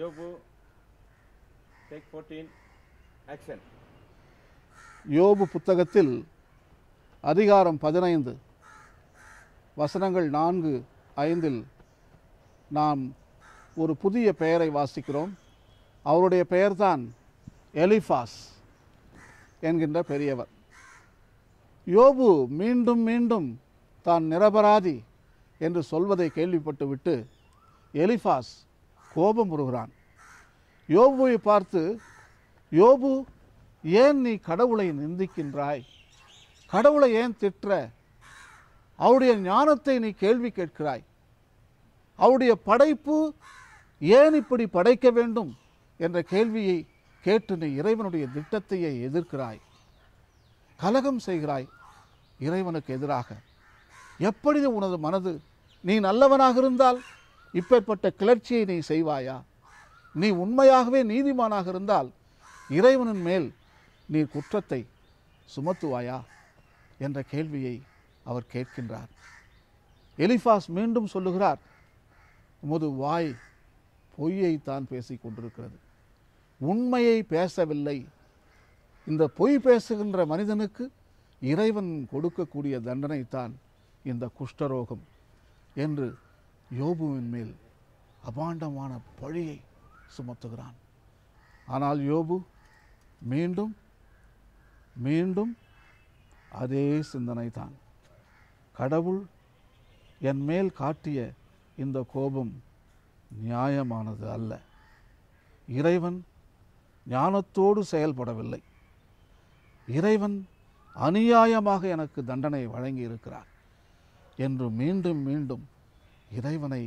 யோபு take fourteen action யோபு புத்தகத்தில் அதிகாரம் பதினைந்து வசனங்கள் நான்கு ஐந்தில் நாம் ஒரு புதிய பெயரை வாசிக்கிறோம் அவருடைய பெயர்தான் எலிஃபாஸ் என்கின்ற பெரியவர் யோபு மீண்டும் மீண்டும் தான் நிரபராதி என்று சொல்வதை கேள்விப்பட்டுவிட்டு எலிஃபாஸ் கோபம் வருகிறான் யோபுவை பார்த்து யோபு ஏன் நீ கடவுளை நிந்திக்கின்றாய் கடவுளை ஏன் திட்டுற அவருடைய ஞானத்தை நீ கேள்வி கேட்கிறாய் அவருடைய படைப்பு ஏன் இப்படி படைக்க வேண்டும் என்ற கேள்வியை கேட்டு நீ இறைவனுடைய திட்டத்தையே எதிர்க்கிறாய் கலகம் செய்கிறாய் இறைவனுக்கு எதிராக எப்படி உனது மனது நீ நல்லவனாக இருந்தால் இப்பேற்பட்ட கிளர்ச்சியை நீ செய்வாயா நீ உண்மையாகவே நீதிமானாக இருந்தால் இறைவனின் மேல் நீ குற்றத்தை சுமத்துவாயா என்ற கேள்வியை அவர் கேட்கின்றார் எலிஃபாஸ் மீண்டும் சொல்லுகிறார் உமது வாய் பொய்யைத்தான் பேசி கொண்டிருக்கிறது உண்மையை பேசவில்லை இந்த பொய் பேசுகின்ற மனிதனுக்கு இறைவன் கொடுக்கக்கூடிய தண்டனைத்தான் இந்த குஷ்டரோகம் என்று யோபுவின் மேல் அபாண்டமான பழியை சுமத்துகிறான் ஆனால் யோபு மீண்டும் மீண்டும் அதே சிந்தனை தான் கடவுள் என் மேல் காட்டிய இந்த கோபம் நியாயமானது அல்ல இறைவன் ஞானத்தோடு செயல்படவில்லை இறைவன் அநியாயமாக எனக்கு தண்டனை வழங்கியிருக்கிறார் என்று மீண்டும் மீண்டும் இறைவனை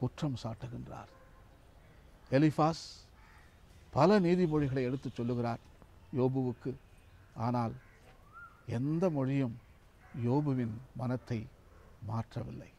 குற்றம் சாட்டுகின்றார் எலிஃபாஸ் பல நீதிமொழிகளை எடுத்துச் சொல்லுகிறார் யோபுவுக்கு ஆனால் எந்த மொழியும் யோபுவின் மனத்தை மாற்றவில்லை